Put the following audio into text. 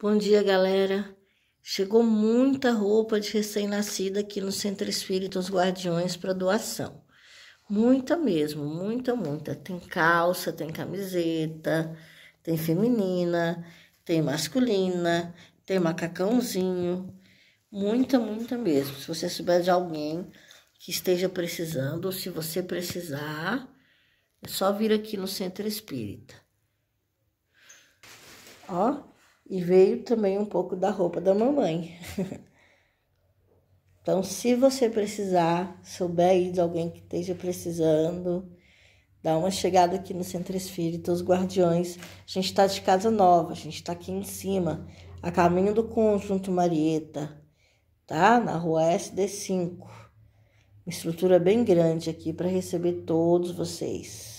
Bom dia, galera. Chegou muita roupa de recém-nascida aqui no Centro Espírita Os Guardiões para doação. Muita mesmo, muita, muita. Tem calça, tem camiseta, tem feminina, tem masculina, tem macacãozinho. Muita, muita mesmo. Se você souber de alguém que esteja precisando, ou se você precisar, é só vir aqui no Centro Espírita. Ó, e veio também um pouco da roupa da mamãe. então, se você precisar, souber aí de alguém que esteja precisando, dá uma chegada aqui no Centro Espírita, os Guardiões. A gente está de casa nova, a gente está aqui em cima, a caminho do Conjunto Marieta, tá? Na rua SD5. Uma estrutura bem grande aqui para receber todos vocês.